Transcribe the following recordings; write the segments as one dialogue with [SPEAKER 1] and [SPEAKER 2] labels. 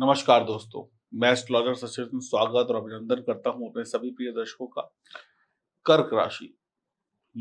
[SPEAKER 1] नमस्कार दोस्तों मैं एस्ट्रोलॉजर सचिन स्वागत और अभिनंदन करता हूं अपने सभी प्रिय दर्शकों का कर्क राशि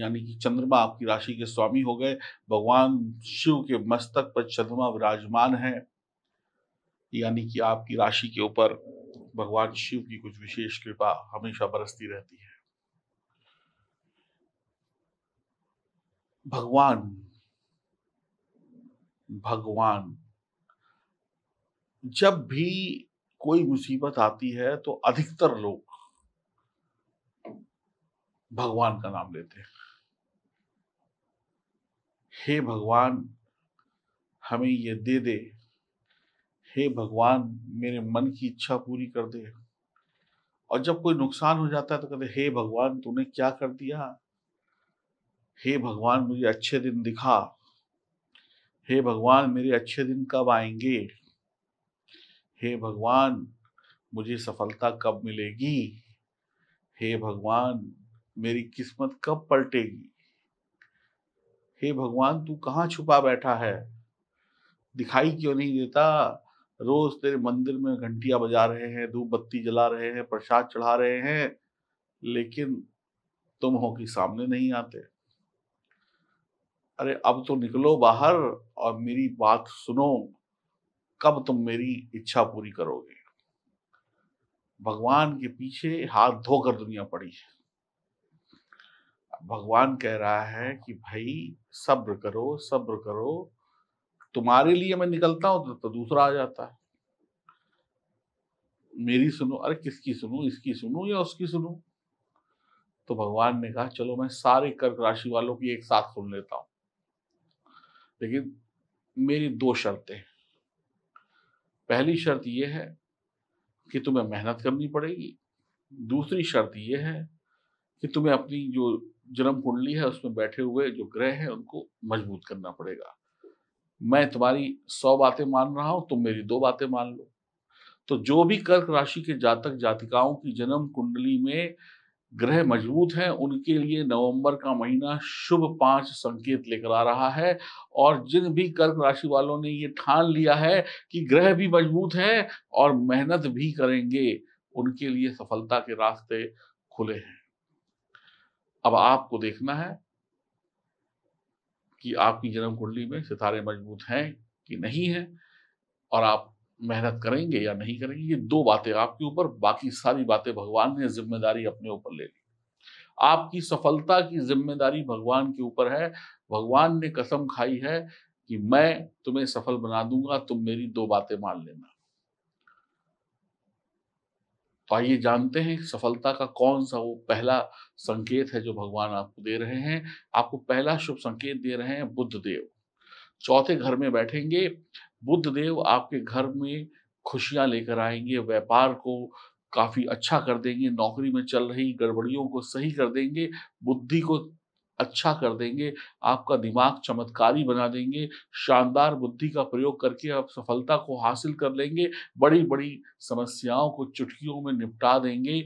[SPEAKER 1] यानी कि चंद्रमा आपकी राशि के स्वामी हो गए भगवान शिव के मस्तक पर चंद्रमा विराजमान है यानी कि आपकी राशि के ऊपर भगवान शिव की कुछ विशेष कृपा हमेशा बरसती रहती है भगवान भगवान जब भी कोई मुसीबत आती है तो अधिकतर लोग भगवान का नाम लेते हैं हे भगवान हमें ये दे दे हे भगवान मेरे मन की इच्छा पूरी कर दे और जब कोई नुकसान हो जाता है तो कहते हे भगवान तूने क्या कर दिया हे भगवान मुझे अच्छे दिन दिखा हे भगवान मेरे अच्छे दिन कब आएंगे हे भगवान मुझे सफलता कब मिलेगी हे भगवान मेरी किस्मत कब पलटेगी हे भगवान तू कहाँ छुपा बैठा है दिखाई क्यों नहीं देता रोज तेरे मंदिर में घंटियां बजा रहे हैं धूप बत्ती जला रहे हैं प्रसाद चढ़ा रहे हैं लेकिन तुम हो कि सामने नहीं आते अरे अब तो निकलो बाहर और मेरी बात सुनो कब तुम मेरी इच्छा पूरी करोगे भगवान के पीछे हाथ धोकर दुनिया पड़ी है भगवान कह रहा है कि भाई सब्र करो सब्र करो तुम्हारे लिए मैं निकलता हूं तो दूसरा आ जाता है मेरी सुनो अरे किसकी सुनू इसकी सुनू या उसकी सुनू तो भगवान ने कहा चलो मैं सारे कर्क राशि वालों की एक साथ सुन लेता हूं लेकिन मेरी दो शर्तें हैं पहली शर्त यह है कि तुम्हें मेहनत करनी पड़ेगी दूसरी शर्त यह है कि तुम्हें अपनी जो जन्म कुंडली है उसमें बैठे हुए जो ग्रह हैं उनको मजबूत करना पड़ेगा मैं तुम्हारी सौ बातें मान रहा हूं तुम मेरी दो बातें मान लो तो जो भी कर्क राशि के जातक जातिकाओं की जन्म कुंडली में ग्रह मजबूत हैं उनके लिए नवंबर का महीना शुभ पांच संकेत लेकर आ रहा है और जिन भी कर्क राशि वालों ने ये ठान लिया है कि ग्रह भी मजबूत है और मेहनत भी करेंगे उनके लिए सफलता के रास्ते खुले हैं अब आपको देखना है कि आपकी जन्म कुंडली में सितारे मजबूत हैं कि नहीं है और आप मेहनत करेंगे या नहीं करेंगे ये दो बातें आपके ऊपर बाकी सारी बातें भगवान ने जिम्मेदारी अपने ऊपर ले ली आपकी सफलता की जिम्मेदारी भगवान के ऊपर है भगवान ने कसम खाई है कि मैं तुम्हें सफल बना दूंगा तुम मेरी दो बातें मान लेना तो आइए जानते हैं सफलता का कौन सा वो पहला संकेत है जो भगवान आपको दे रहे हैं आपको पहला शुभ संकेत दे रहे हैं बुद्ध देव चौथे घर में बैठेंगे बुद्ध देव आपके घर में खुशियां लेकर आएंगे व्यापार को काफी अच्छा कर देंगे नौकरी में चल रही गड़बड़ियों को सही कर देंगे बुद्धि को अच्छा कर देंगे आपका दिमाग चमत्कारी बना देंगे शानदार बुद्धि का प्रयोग करके आप सफलता को हासिल कर लेंगे बड़ी बड़ी समस्याओं को चुटकियों में निपटा देंगे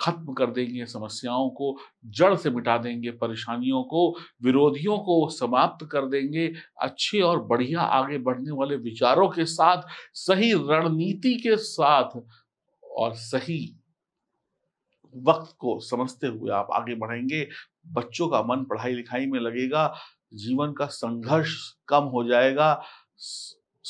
[SPEAKER 1] खत्म कर देंगे समस्याओं को जड़ से मिटा देंगे परेशानियों को विरोधियों को समाप्त कर देंगे अच्छे और बढ़िया आगे बढ़ने वाले विचारों के साथ सही रणनीति के साथ और सही वक्त को समझते हुए आप आगे बढ़ेंगे बच्चों का मन पढ़ाई लिखाई में लगेगा जीवन का संघर्ष कम हो जाएगा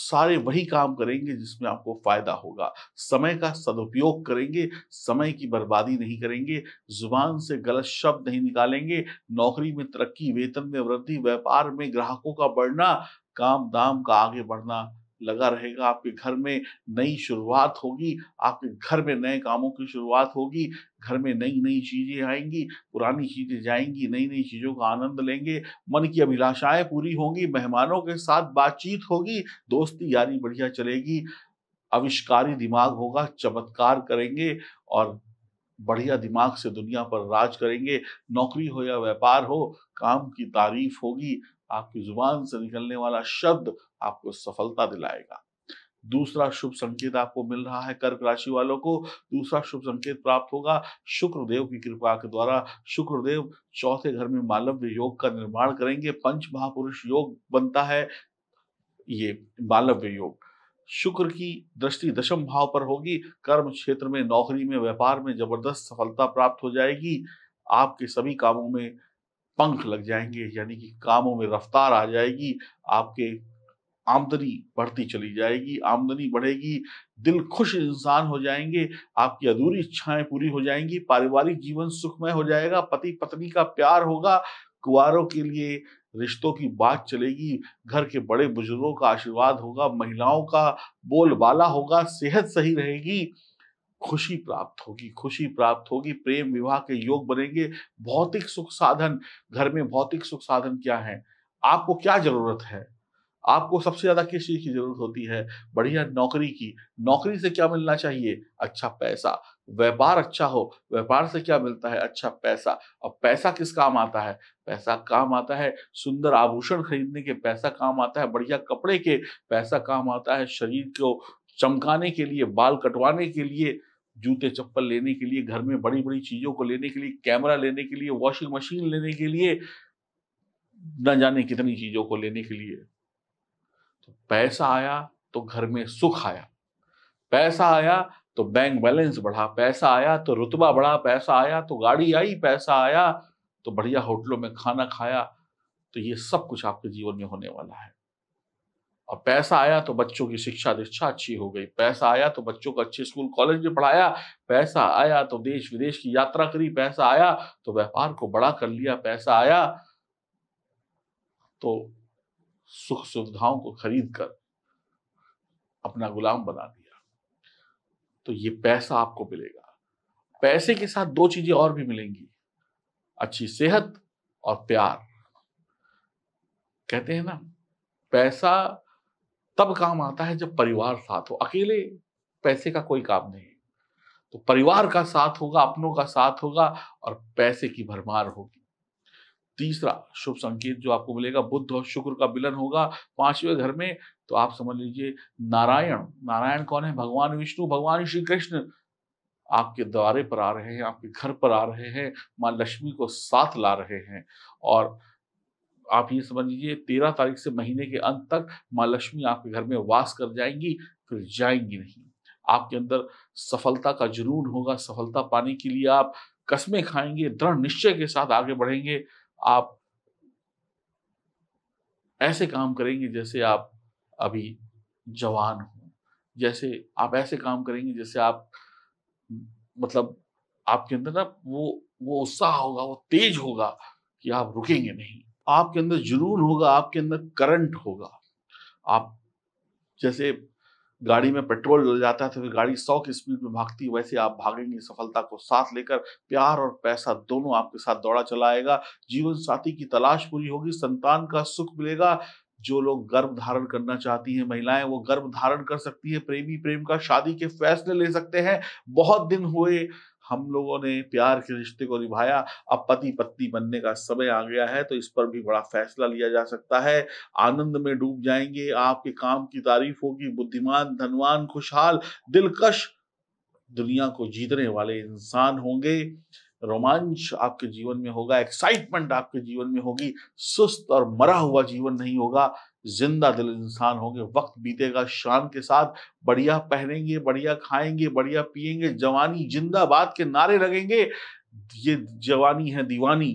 [SPEAKER 1] सारे वही काम करेंगे जिसमें आपको फायदा होगा समय का सदुपयोग करेंगे समय की बर्बादी नहीं करेंगे जुबान से गलत शब्द नहीं निकालेंगे नौकरी में तरक्की वेतन में वृद्धि व्यापार में ग्राहकों का बढ़ना काम दाम का आगे बढ़ना लगा रहेगा आपके घर में नई शुरुआत होगी आपके घर में नए कामों की शुरुआत होगी घर में नई नई चीजें आएंगी पुरानी चीजें जाएंगी नई नई चीजों का आनंद लेंगे मन की अभिलाषाएं पूरी होंगी मेहमानों के साथ बातचीत होगी दोस्ती यारी बढ़िया चलेगी आविष्कारी दिमाग होगा चमत्कार करेंगे और बढ़िया दिमाग से दुनिया पर राज करेंगे नौकरी हो या व्यापार हो काम की तारीफ होगी आपकी जुबान से निकलने वाला शब्द आपको सफलता दिलाएगा दूसरा शुभ संकेत आपको मिल रहा है कर्क राशि वालों को दूसरा शुभ संकेत प्राप्त होगा शुक्रदेव की कृपा के द्वारा शुक्रदेव चौथे घर में मालव्य योग का निर्माण करेंगे पंच महापुरुष योग बनता है ये मालव्य योग शुक्र की दृष्टि दशम भाव पर होगी कर्म क्षेत्र में नौकरी में व्यापार में जबरदस्त सफलता प्राप्त हो जाएगी आपके सभी कामों में पंख लग जाएंगे यानी कि कामों में रफ्तार आ जाएगी आपके आमदनी बढ़ती चली जाएगी आमदनी बढ़ेगी दिल खुश इंसान हो जाएंगे आपकी अधूरी इच्छाएं पूरी हो जाएंगी पारिवारिक जीवन सुखमय हो जाएगा पति पत्नी का प्यार होगा कुवारों के लिए रिश्तों की बात चलेगी घर के बड़े बुजुर्गों का आशीर्वाद होगा महिलाओं का बोलबाला होगा सेहत सही रहेगी खुशी प्राप्त होगी खुशी प्राप्त होगी प्रेम विवाह के योग बनेंगे भौतिक सुख साधन घर में भौतिक सुख साधन क्या है आपको क्या जरूरत है आपको सबसे ज्यादा किस चीज की जरूरत होती है बढ़िया नौकरी की नौकरी से क्या मिलना चाहिए अच्छा पैसा व्यापार अच्छा हो व्यापार से क्या मिलता है अच्छा पैसा और पैसा किस काम आता है पैसा काम आता है सुंदर आभूषण खरीदने के पैसा काम आता है बढ़िया कपड़े के पैसा काम आता है शरीर को चमकाने के लिए बाल कटवाने के लिए जूते चप्पल लेने के लिए घर में बड़ी बड़ी चीजों को लेने के लिए कैमरा लेने के लिए वॉशिंग मशीन लेने के लिए न जाने कितनी चीजों को लेने के लिए तो पैसा आया तो घर में सुख आया पैसा आया तो बैंक बैलेंस बढ़ा पैसा आया तो रुतबा बढ़ा पैसा आया तो गाड़ी आई पैसा आया तो बढ़िया होटलों में खाना खाया तो ये सब कुछ आपके जीवन में होने वाला है और पैसा आया तो बच्चों की शिक्षा दीक्षा अच्छी हो गई पैसा आया तो बच्चों को अच्छे स्कूल कॉलेज में पढ़ाया पैसा आया तो देश विदेश की यात्रा करी पैसा आया तो व्यापार को बड़ा कर लिया पैसा आया तो सुख सुविधाओं को खरीद कर अपना गुलाम बना दिया तो ये पैसा आपको मिलेगा पैसे के साथ दो चीजें और भी मिलेंगी अच्छी सेहत और प्यार कहते हैं ना पैसा तब काम आता है जब परिवार साथ हो अकेले पैसे का कोई काम नहीं तो परिवार का साथ होगा अपनों का साथ होगा और पैसे की भरमार होगी तीसरा शुभ संकेत जो आपको मिलेगा बुद्ध और शुक्र का मिलन होगा पांचवें घर में तो आप समझ लीजिए नारायण नारायण कौन है भगवान विष्णु भगवान श्री कृष्ण आपके द्वारे पर आ रहे हैं आपके घर पर आ रहे हैं माँ लक्ष्मी को साथ ला रहे हैं और आप ये समझ लीजिए तेरह तारीख से महीने के अंत तक माँ लक्ष्मी आपके घर में वास कर जाएंगी फिर जाएंगी नहीं आपके अंदर सफलता का जुनून होगा सफलता पाने के लिए आप कस्में खाएंगे दृढ़ निश्चय के साथ आगे बढ़ेंगे आप ऐसे काम करेंगे जैसे आप अभी जवान हो जैसे आप ऐसे काम करेंगे जैसे आप मतलब आपके अंदर ना वो वो उत्साह होगा वो तेज होगा कि आप रुकेंगे नहीं आपके अंदर जुनून होगा आपके अंदर करंट होगा आप जैसे गाड़ी में पेट्रोल डल जाता है तो फिर गाड़ी सौ की स्पीड में भागती है वैसे आप भागेंगे सफलता को साथ लेकर प्यार और पैसा दोनों आपके साथ दौड़ा चलाएगा जीवन साथी की तलाश पूरी होगी संतान का सुख मिलेगा जो लोग गर्भ धारण करना चाहती हैं महिलाएं वो गर्भ धारण कर सकती है प्रेमी प्रेम का शादी के फैसले ले सकते हैं बहुत दिन हुए हम लोगों ने प्यार के रिश्ते को निभाया अब पति पत्नी बनने का समय आ गया है तो इस पर भी बड़ा फैसला लिया जा सकता है आनंद में डूब जाएंगे आपके काम की तारीफ होगी बुद्धिमान धनवान खुशहाल दिलकश दुनिया को जीतने वाले इंसान होंगे रोमांच आपके जीवन में होगा एक्साइटमेंट आपके जीवन में होगी सुस्त और मरा हुआ जीवन नहीं होगा जिंदा दिल इंसान होंगे वक्त बीतेगा शान के साथ बढ़िया पहनेंगे बढ़िया खाएंगे बढ़िया पिएंगे जवानी जिंदाबाद के नारे लगेंगे ये जवानी है दीवानी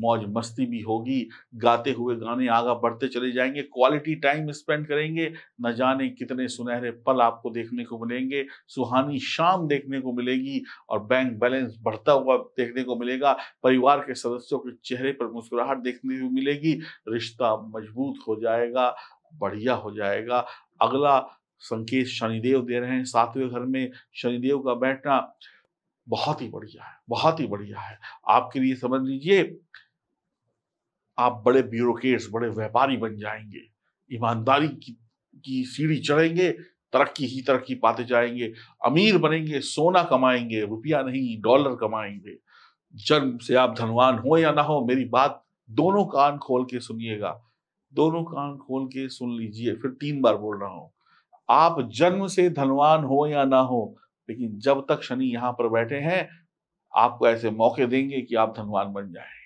[SPEAKER 1] मौज मस्ती भी होगी गाते हुए गाने आगा बढ़ते चले जाएंगे क्वालिटी टाइम स्पेंड करेंगे न जाने कितने सुनहरे पल आपको देखने को मिलेंगे सुहानी शाम देखने को मिलेगी और बैंक बैलेंस बढ़ता हुआ देखने को मिलेगा परिवार के सदस्यों के चेहरे पर मुस्कुराहट देखने को मिलेगी रिश्ता मजबूत हो जाएगा बढ़िया हो जाएगा अगला संकेत शनिदेव दे रहे हैं सातवें घर में शनिदेव का बैठना बहुत ही बढ़िया है बहुत ही बढ़िया है आपके लिए समझ लीजिए आप बड़े ब्यूरोक्रेट्स बड़े व्यापारी बन जाएंगे ईमानदारी की, की सीढ़ी चढ़ेंगे तरक्की ही तरक्की पाते जाएंगे अमीर बनेंगे सोना कमाएंगे रुपया नहीं डॉलर कमाएंगे जन्म से आप धनवान हो या ना हो मेरी बात दोनों कान खोल के सुनिएगा दोनों कान खोल के सुन लीजिए फिर तीन बार बोल रहा हूं आप जन्म से धनवान हो या ना हो लेकिन जब तक शनि यहां पर बैठे हैं आपको ऐसे मौके देंगे कि आप धनवान बन जाएं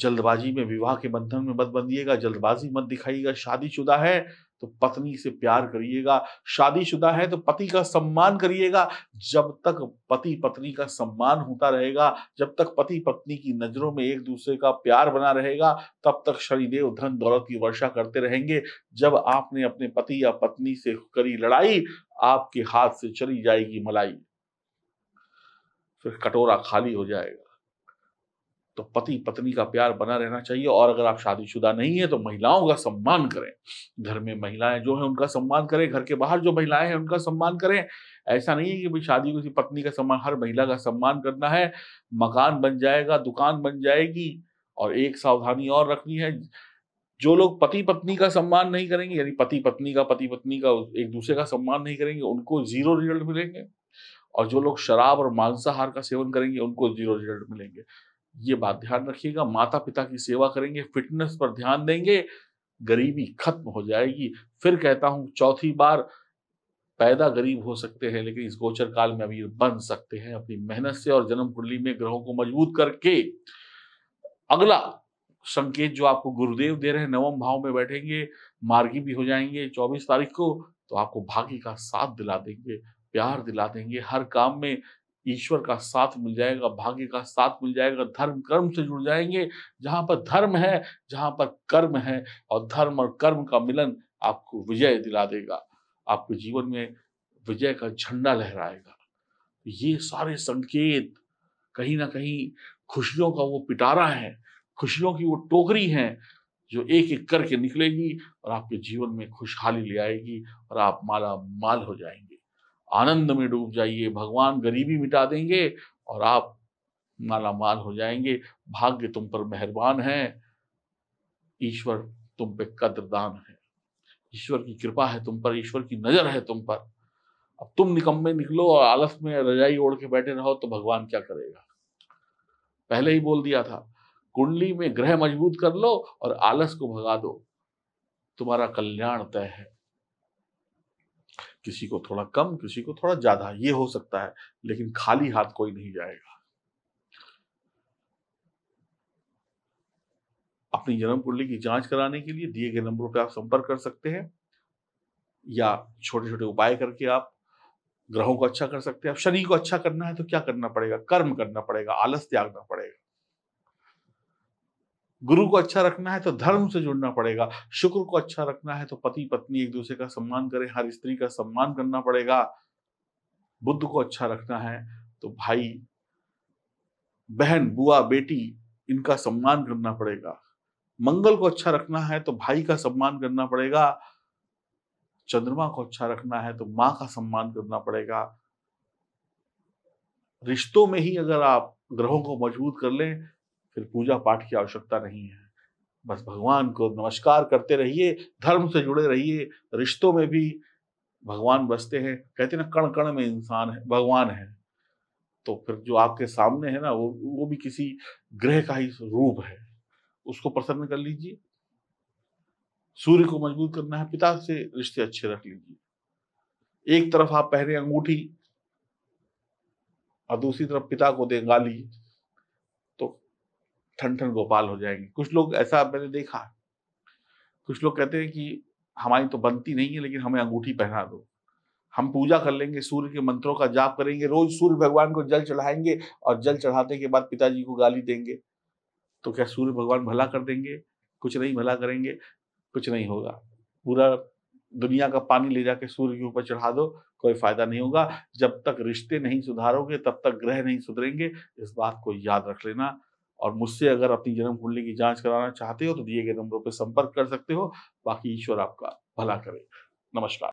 [SPEAKER 1] जल्दबाजी में विवाह के बंधन में मत बंधिएगा जल्दबाजी मत दिखाइएगा शादीशुदा है तो पत्नी से प्यार करिएगा शादीशुदा है तो पति का सम्मान करिएगा जब तक पति पत्नी का सम्मान होता रहेगा जब तक पति पत्नी की नजरों में एक दूसरे का प्यार बना रहेगा तब तक शनिदेव धन दौलत की वर्षा करते रहेंगे जब आपने अपने पति या पत्नी से करी लड़ाई आपके हाथ से चली जाएगी मलाई फिर कटोरा खाली हो जाएगा तो पति पत्नी का प्यार बना रहना चाहिए और अगर आप शादीशुदा नहीं है तो महिलाओं का सम्मान करें घर में महिलाएं जो है उनका सम्मान करें घर के बाहर जो महिलाएं हैं उनका सम्मान करें ऐसा नहीं है कि भाई शादी किसी पत्नी का सम्मान हर महिला का सम्मान करना है मकान बन जाएगा दुकान बन जाएगी और एक सावधानी और रखनी है जो लोग पति पत्नी का सम्मान नहीं करेंगे यानी पति पत्नी का पति पत्नी का एक दूसरे का सम्मान नहीं करेंगे उनको जीरो रिजल्ट मिलेंगे और जो लोग शराब और मांसाहार का सेवन करेंगे उनको जीरो रिजल्ट मिलेंगे ये बात ध्यान रखिएगा माता पिता की सेवा करेंगे फिटनेस पर ध्यान देंगे गरीबी खत्म हो जाएगी फिर कहता हूं चौथी बार पैदा गरीब हो सकते हैं लेकिन इस गोचर काल में अमीर बन सकते हैं अपनी मेहनत से और जन्म कुंडली में ग्रहों को मजबूत करके अगला संकेत जो आपको गुरुदेव दे रहे हैं नवम भाव में बैठेंगे मार्गी भी हो जाएंगे 24 तारीख को तो आपको भाग्य का साथ दिला देंगे प्यार दिला देंगे हर काम में ईश्वर का साथ मिल जाएगा भाग्य का साथ मिल जाएगा धर्म कर्म से जुड़ जाएंगे जहां पर धर्म है जहां पर कर्म है और धर्म और कर्म का मिलन आपको विजय दिला देगा आपके जीवन में विजय का झंडा लहराएगा ये सारे संकेत कहीं ना कहीं खुशियों का वो पिटारा है खुशियों की वो टोकरी है जो एक एक करके निकलेगी और आपके जीवन में खुशहाली ले आएगी और आप माला माल हो जाएंगे आनंद में डूब जाइए भगवान गरीबी मिटा देंगे और आप माला माल हो जाएंगे भाग्य तुम पर मेहरबान है ईश्वर तुम पे कदरदान है ईश्वर की कृपा है तुम पर ईश्वर की नजर है तुम पर अब तुम निकम्बे निकलो और आलस में रजाई ओढ़ के बैठे रहो तो भगवान क्या करेगा पहले ही बोल दिया था कुंडली में ग्रह मजबूत कर लो और आलस को भगा दो तुम्हारा कल्याण तय है किसी को थोड़ा कम किसी को थोड़ा ज्यादा ये हो सकता है लेकिन खाली हाथ कोई नहीं जाएगा अपनी जन्म कुंडली की जांच कराने के लिए दिए गए नंबरों पर आप संपर्क कर सकते हैं या छोटे छोटे उपाय करके आप ग्रहों को अच्छा कर सकते हैं अब शरीर को अच्छा करना है तो क्या करना पड़ेगा कर्म करना पड़ेगा आलस त्यागना पड़ेगा गुरु को अच्छा रखना है तो धर्म से जुड़ना पड़ेगा शुक्र को अच्छा रखना है तो पति पत्नी एक दूसरे का सम्मान करें हर स्त्री का सम्मान करना पड़ेगा बुद्ध को अच्छा रखना है तो भाई बहन बुआ बेटी इनका सम्मान करना पड़ेगा मंगल को अच्छा रखना है तो भाई का सम्मान करना पड़ेगा चंद्रमा को अच्छा रखना है तो माँ का सम्मान करना पड़ेगा रिश्तों में ही अगर आप ग्रहों को मजबूत कर लें फिर पूजा पाठ की आवश्यकता नहीं है बस भगवान को नमस्कार करते रहिए धर्म से जुड़े रहिए रिश्तों में भी भगवान बसते हैं कहते ना कण कण में इंसान है भगवान है तो फिर जो आपके सामने है ना वो वो भी किसी ग्रह का ही रूप है उसको प्रसन्न कर लीजिए सूर्य को मजबूत करना है पिता से रिश्ते अच्छे रख लीजिए एक तरफ आप पहने अंगूठी और दूसरी तरफ पिता को दे गाली ठन ठन गोपाल हो जाएंगे कुछ लोग ऐसा मैंने देखा कुछ लोग कहते हैं कि हमारी तो बनती नहीं है लेकिन हमें अंगूठी पहना दो हम पूजा कर लेंगे सूर्य के मंत्रों का जाप करेंगे रोज सूर्य भगवान को जल चढ़ाएंगे और जल चढ़ाते के बाद पिताजी को गाली देंगे तो क्या सूर्य भगवान भला कर देंगे कुछ नहीं भला करेंगे कुछ नहीं होगा पूरा दुनिया का पानी ले जाके सूर्य के ऊपर चढ़ा दो कोई फायदा नहीं होगा जब तक रिश्ते नहीं सुधारोगे तब तक ग्रह नहीं सुधरेंगे इस बात को याद रख लेना और मुझसे अगर अपनी जन्म कुंडली की जांच कराना चाहते हो तो दिए गए नंबरों पर संपर्क कर सकते हो बाकी ईश्वर आपका भला करे नमस्कार